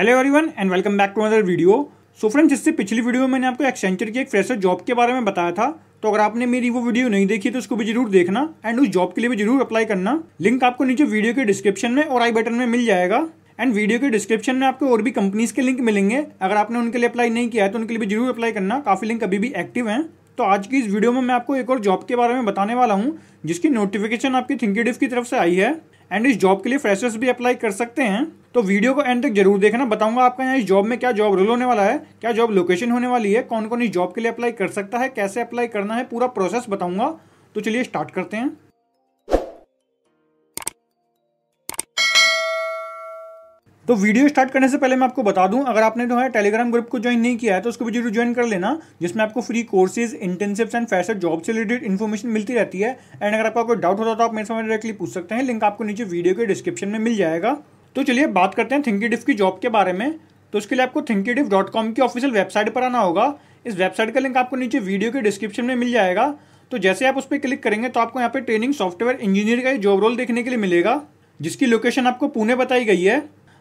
hello everyone and welcome back to other video so friends इससे पिछली video में मैंने आपको एक्सेंचर की एक फ्रेशर जॉब के बारे में बताया था तो अगर आपने मेरी वो वीडियो नहीं देखी तो उसको भी जरूर देखना एंड उस जॉब के लिए भी जरूर अप्लाई करना लिंक आपको नीचे वीडियो के डिस्क्रिप्शन में और आई बटन में मिल जाएगा एंड वीडियो के डिस्क्रिप्शन में आपको और भी कंपनीज के लिंक मिलेंगे अगर आपने उनके लिए अप्लाई नहीं किया है तो उनके लिए भी जरूर अप्लाई करना काफी लिंक अभी भी एक्टिव है तो आज की इस वीडियो में मैं आपको एक और जॉब के बारे में बताने वाला हूँ जिसकी नोटिफिकेशन आपकी थिंकेटिव की तरफ से आई है एंड इस जॉब के लिए फ्रेशर्स भी अप्लाई कर सकते हैं तो वीडियो को एंड तक जरूर देखना बताऊंगा आपका यहाँ इस जॉब में क्या जॉब रोल होने वाला है क्या जॉब लोकेशन होने वाली है कौन कौन इस जॉब के लिए अप्लाई कर सकता है कैसे अप्लाई करना है पूरा प्रोसेस बताऊंगा तो चलिए स्टार्ट करते हैं तो वीडियो स्टार्ट करने से पहले मैं आपको बता दूं अगर आपने जो है टेलीग्राम ग्रुप को ज्वाइन नहीं किया है तो उसको भी जरूर ज्वाइन कर लेना जिसमें आपको free courses internships and fresher job से रिलेटेड इन्फॉर्मेशन मिलती रहती है एंड अगर आपका कोई डाउट होता है तो आप मेरे समय डायरेक्टली पूछ सकते हैं लिंक आपको नीचे वीडियो के डिस्क्रिप्शन में मिल जाएगा तो चलिए बात करते हैं थिंकी की जॉब के बारे में तो उसके लिए आपको थिंकी डॉट कॉम की ऑफिशियल वेबसाइट पर आना होगा इस वेबसाइट का लिंक आपको नीचे वीडियो के डिस्क्रिप्शन में मिल जाएगा तो जैसे आप उस पर क्लिक करेंगे तो आपको यहाँ पे ट्रेनिंग सॉफ्टवेयर इंजीनियर का जॉब रोल देखने के लिए मिलेगा जिसकी लोकेशन आपको पुणे बताई गई है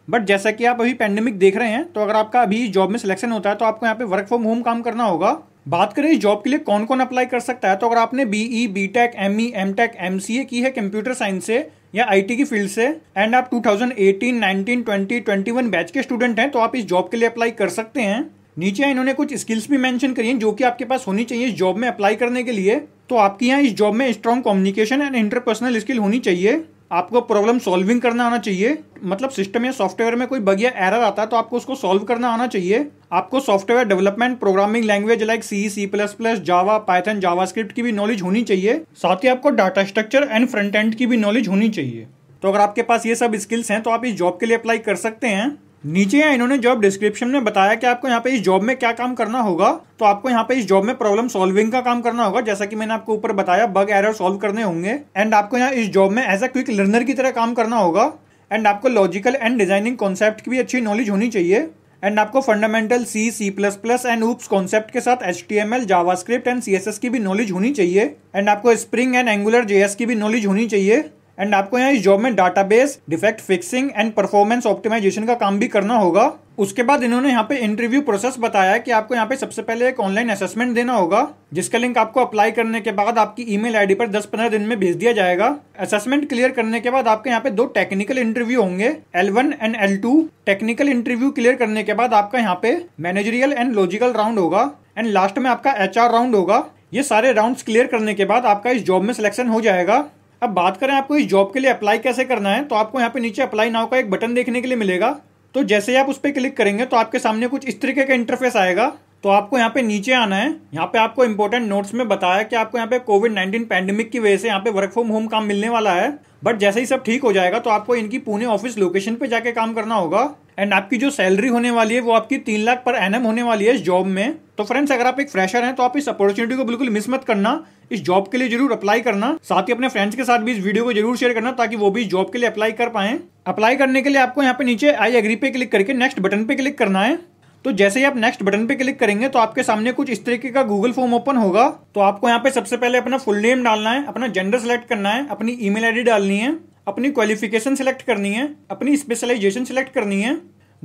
बट जैसा कि आप अभी पैंडेमिक देख रहे हैं तो अगर आपका अभी जॉब में सिलेक्शन होता है तो आपको यहाँ पे वर्क फ्रॉम होम काम करना होगा बात करें इस जॉब के लिए कौन कौन अप्लाई कर सकता है तो अगर आपने BE B tech M C A की है कंप्यूटर साइंस से या आईटी की फील्ड से एंड आप 2018, 19, 20, 21 बैच के स्टूडेंट हैं तो आप इस जॉब के लिए अप्लाई कर सकते हैं नीचे इन्होंने कुछ स्किल्स भी मेंशन करी हैं जो कि आपके पास होनी चाहिए इस जॉब में अप्लाई करने के लिए तो आपकी यहाँ इस जॉब में strong communication and interpersonal skill होनी चाहिए आपको प्रॉब्लम सॉल्विंग करना आना चाहिए मतलब सिस्टम या सॉफ्टवेयर में कोई बग या एरर आता है तो आपको उसको सॉल्व करना आना चाहिए आपको software development programming language like C C plus plus Java Python JavaScript की भी नॉलेज होनी चाहिए साथ ही आपको data structure and front end की भी नॉलेज होनी चाहिए तो अगर आपके पास ये सब स्किल्स हैं तो आप इस जॉब के लिए अप्लाई कर सकते हैं नीचे इन्होंने जॉब डिस्क्रिप्शन में बताया कि आपको यहाँ पे इस जॉब में क्या काम करना होगा तो आपको यहाँ पे इस जॉब में प्रॉब्लम सॉल्विंग का काम करना होगा जैसा कि मैंने आपको ऊपर बताया बग एरर सॉल्व करने होंगे एंड आपको यहाँ इस जॉब में एज अ क्विक लर्नर की तरह काम करना होगा एंड आपको लॉजिकल एंड डिजाइनिंग कॉन्सेप्ट की भी अच्छी नॉलेज होनी चाहिए एंड आपको fundamental C C plus plus and OOPs concept के साथ H T M L JavaScript and C S S की भी नॉलेज होनी चाहिए एंड आपको spring and Angular J S की भी नॉलेज होनी चाहिए एंड आपको यहाँ इस जॉब में database defect fixing and performance optimisation का काम भी करना होगा उसके बाद इन्होंने यहाँ पे इंटरव्यू प्रोसेस बताया कि आपको यहाँ पे सबसे पहले एक ऑनलाइन असेसमेंट देना होगा जिसका लिंक आपको अप्लाई करने के बाद आपकी ईमेल आईडी पर 10-15 दिन में भेज दिया जाएगा असेसमेंट क्लियर करने के बाद आपके यहाँ पे दो टेक्निकल इंटरव्यू होंगे L1 and L technical interview clear करने के बाद आपका यहाँ पे मैनेजरियल एंड लॉजिकल राउंड होगा एंड लास्ट में आपका एच राउंड होगा ये सारे राउंड क्लियर करने के बाद आपका इस जॉब में सिलेक्शन हो जाएगा अब बात करें आपको इस जॉब के लिए अप्लाई कैसे करना है तो आपको यहाँ पे नीचे अप्लाई नाव का एक बटन देखने के लिए मिलेगा तो जैसे ही आप उस पर क्लिक करेंगे तो आपके सामने कुछ इस तरीके का इंटरफेस आएगा तो आपको यहाँ पे नीचे आना है यहाँ पे आपको इम्पोर्टेंट नोट्स में बताया कि आपको यहाँ पे कोविड नाइन्टीन पैंडेमिक की वजह से यहाँ पे वर्क फ्रॉम होम काम मिलने वाला है बट जैसे ही सब ठीक हो जाएगा तो आपको इनकी पुणे ऑफिस लोकेशन पे जाके काम करना होगा एंड आपकी जो सैलरी होने वाली है वो आपकी तीन लाख पर एन होने वाली है इस जॉब में तो फ्रेंड्स अगर आप एक फ्रेशर हैं तो आप इस अपॉर्चुनिटी को बिल्कुल मिस मत करना इस जॉब के लिए जरूर अप्लाई करना साथ ही अपने फ्रेंड्स के साथ भी इस वीडियो को जरूर शेयर करना ताकि वो भी इस जॉब के लिए अप्लाई कर पाए अप्लाई करने के लिए आपको यहाँ पे नीचे आई एग्री पे क्लिक करके नेक्स्ट बटन पे क्लिक करना है तो जैसे ही आप नेक्स्ट बटन पे क्लिक करेंगे तो आपके सामने कुछ इस तरीके का गूगल फॉर्म ओपन होगा तो आपको यहाँ पे सबसे पहले अपना फुल नेम डालना है अपना जेंडर सेलेक्ट करना है अपनी ईमेल आईडी डालनी है अपनी क्वालिफिकेशन सिलेक्ट करनी है अपनी स्पेशलाइजेशन सेलेक्ट करनी है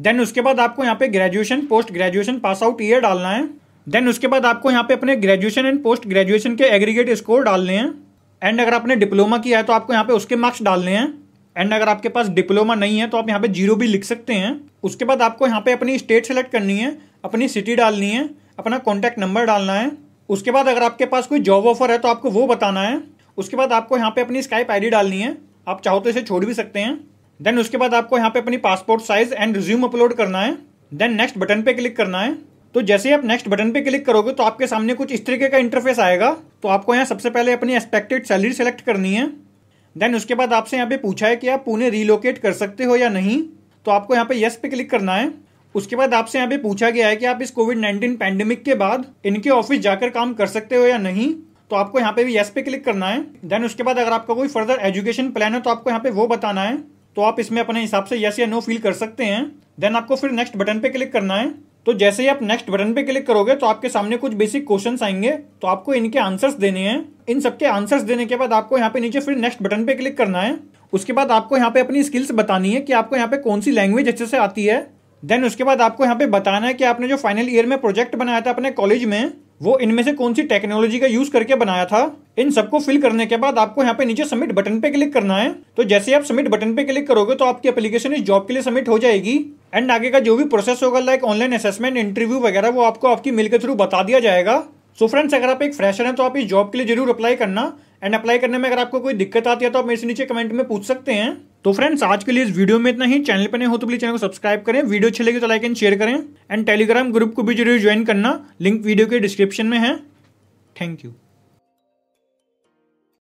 देन उसके बाद आपको यहाँ पे graduation post graduation pass out year डालना है देन उसके बाद आपको यहाँ पे अपने ग्रेजुएशन एंड पोस्ट ग्रेजुएशन के एग्रीगेट स्कोर डालने हैं एंड अगर आपने डिप्लोमा किया है तो आपको यहाँ पे उसके मार्क्स डालने हैं एंड अगर आपके पास डिप्लोमा नहीं है तो आप यहाँ पे जीरो भी लिख सकते हैं उसके बाद आपको यहाँ पे अपनी स्टेट सेलेक्ट करनी है अपनी सिटी डालनी है अपना कॉन्टैक्ट नंबर डालना है उसके बाद अगर आपके पास कोई जॉब ऑफर है तो आपको वो बताना है उसके बाद आपको यहाँ पे अपनी स्काइप आईडी डालनी है आप चाहो तो इसे छोड़ भी सकते हैं देन उसके बाद आपको यहाँ पे अपनी passport size and resume upload करना है देन नेक्स्ट बटन पे क्लिक करना है तो जैसे ही आप नेक्स्ट बटन पे क्लिक करोगे तो आपके सामने कुछ इस तरीके का इंटरफेस आएगा तो आपको यहाँ सबसे पहले अपनी एक्सपेक्टेड सैलरी सेलेक्ट करनी है देन उसके बाद आपसे यहाँ पे पूछा है कि आप पुणे रिलोकेट कर सकते हो या नहीं तो आपको यहाँ पे यस पे क्लिक करना है उसके बाद आपसे यहाँ पे पूछा गया है कि आप इस कोविड नाइन्टीन पैंडेमिक के बाद इनके ऑफिस जाकर काम कर सकते हो या नहीं तो आपको यहाँ पे भी यस पे क्लिक करना है देन उसके बाद अगर आपका कोई फर्दर एजुकेशन प्लान है तो आपको यहाँ पे वो बताना है तो आप इसमें अपने हिसाब से यस या नो फील कर सकते हैं देन आपको फिर नेक्स्ट बटन पे क्लिक करना है तो जैसे ही आप नेक्स्ट बटन पे क्लिक करोगे तो आपके सामने कुछ बेसिक क्वेश्चंस आएंगे तो आपको इनके आंसर्स देने हैं इन सबके आंसर्स देने के बाद आपको यहाँ पे नीचे फिर नेक्स्ट बटन पे क्लिक करना है उसके बाद आपको यहाँ पे अपनी स्किल्स बतानी है कि आपको यहाँ पे कौन सी लैंग्वेज अच्छे से आती है देन उसके बाद आपको यहाँ पे बताना है कि आपने जो फाइनल ईयर में प्रोजेक्ट बनाया था अपने कॉलेज में वो इनमें से कौन सी टेक्नोलॉजी का यूज करके बनाया था इन सबको फिल करने के बाद आपको यहाँ पे नीचे सबमिट बटन पे क्लिक करना है तो जैसे आप सबमिट बटन पे क्लिक करोगे तो आपकी एप्लीकेशन इस जॉब के लिए सबमिट हो जाएगी एंड आगे का जो भी प्रोसेस होगा लाइक ऑनलाइन असेसमेंट इंटरव्यू वगैरह वो आपको आपकी मेल के थ्रू बता दिया जाएगा सो so फ्रेंड्स अगर आप एक फ्रेशर हैं तो आप इस जॉब के लिए जरूर अप्लाई करना एंड अप्लाई करने में अगर आपको कोई दिक्कत आती है तो आप मेरे से नीचे कमेंट में पूछ सकते हैं तो फ्रेंड्स आज के लिए इस वीडियो में इतना ही चैनल पर नहीं हो तो प्लीज चैनल को सब्सक्राइब करें वीडियो अच्छी लगी तो लाइक एंड शेयर करें एंड टेलीग्राम ग्रुप को भी जरूर ज्वाइन करना लिंक वीडियो के डिस्क्रिप्शन में है थैंक यू